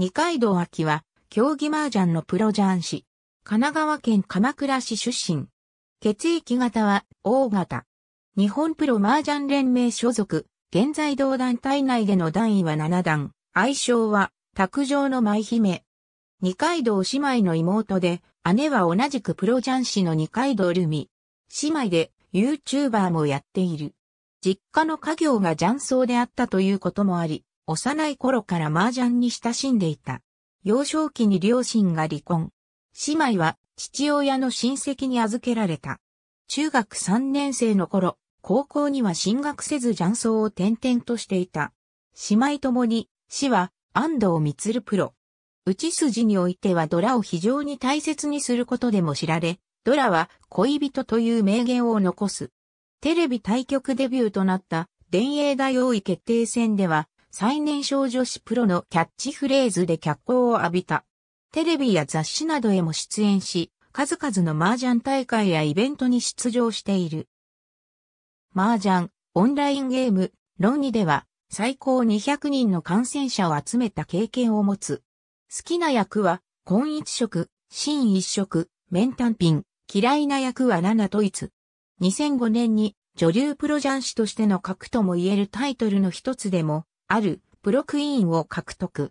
二階堂秋は、競技麻雀のプロ雀士。神奈川県鎌倉市出身。血液型は、O 型。日本プロ麻雀連盟所属。現在同団体内での段位は7段。愛称は、卓上の舞姫。二階堂姉妹の妹で、姉は同じくプロ雀士の二階堂ルミ。姉妹で、YouTuber もやっている。実家の家業が雀荘であったということもあり、幼い頃から麻雀に親しんでいた。幼少期に両親が離婚。姉妹は父親の親戚に預けられた。中学3年生の頃、高校には進学せず雀荘を転々としていた。姉妹ともに、死は安藤光プロ。内筋においてはドラを非常に大切にすることでも知られ、ドラは恋人という名言を残す。テレビ対局デビューとなった、電影大王位決定戦では、最年少女子プロのキャッチフレーズで脚光を浴びた。テレビや雑誌などへも出演し、数々の麻雀大会やイベントに出場している。麻雀、オンラインゲーム、論ニでは、最高200人の感染者を集めた経験を持つ。好きな役は、婚一色、真一色、メンタンピン、嫌いな役は7といつ。2005年に女流プロ雀士としての核とも言えるタイトルの一つでも、あるプロクイーンを獲得。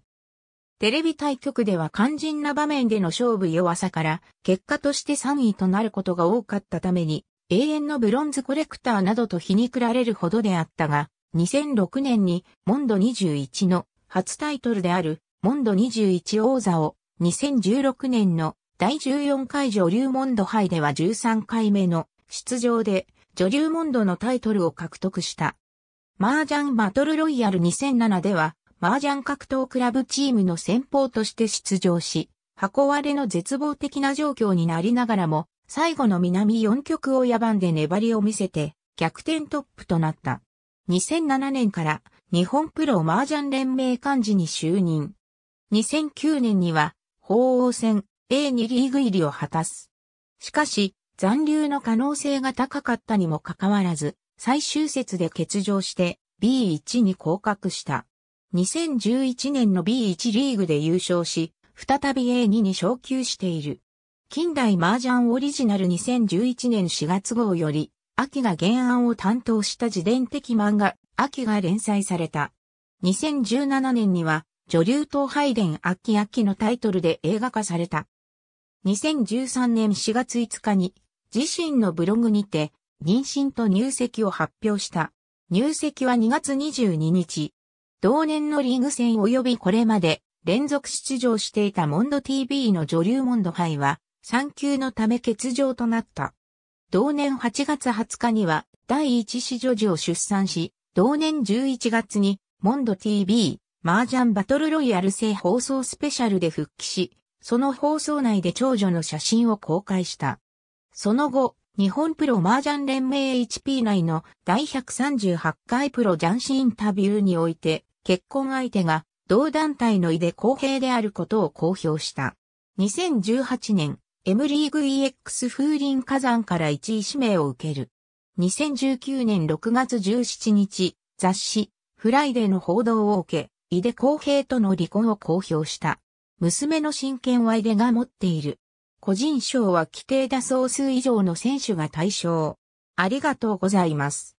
テレビ対局では肝心な場面での勝負弱さから結果として3位となることが多かったために永遠のブロンズコレクターなどと皮肉られるほどであったが2006年にモンド21の初タイトルであるモンド21王座を2016年の第14回女流モンド杯では13回目の出場で女流モンドのタイトルを獲得した。麻雀バトルロイヤル2007では、麻雀格闘クラブチームの先方として出場し、箱割れの絶望的な状況になりながらも、最後の南4局を野蛮で粘りを見せて、逆転トップとなった。2007年から日本プロ麻雀連盟幹事に就任。2009年には、鳳凰戦 A2 リーグ入りを果たす。しかし、残留の可能性が高かったにもかかわらず、最終節で欠場して B1 に降格した。2011年の B1 リーグで優勝し、再び A2 に昇級している。近代麻雀オリジナル2011年4月号より、秋が原案を担当した自伝的漫画、秋が連載された。2017年には、女流東拝伝秋秋のタイトルで映画化された。2013年4月5日に、自身のブログにて、妊娠と入籍を発表した。入籍は2月22日。同年のリーグ戦及びこれまで連続出場していたモンド TV の女流モンド杯は産休のため欠場となった。同年8月20日には第一子女児を出産し、同年11月にモンド TV 麻雀バトルロイヤル製放送スペシャルで復帰し、その放送内で長女の写真を公開した。その後、日本プロ麻雀連盟 HP 内の第138回プロ雀士インタビューにおいて、結婚相手が同団体の井出公平であることを公表した。2018年、M リーグ EX 風林火山から1位指名を受ける。2019年6月17日、雑誌、フライデーの報道を受け、井出公平との離婚を公表した。娘の親権は井出が持っている。個人賞は規定打総数以上の選手が対象。ありがとうございます。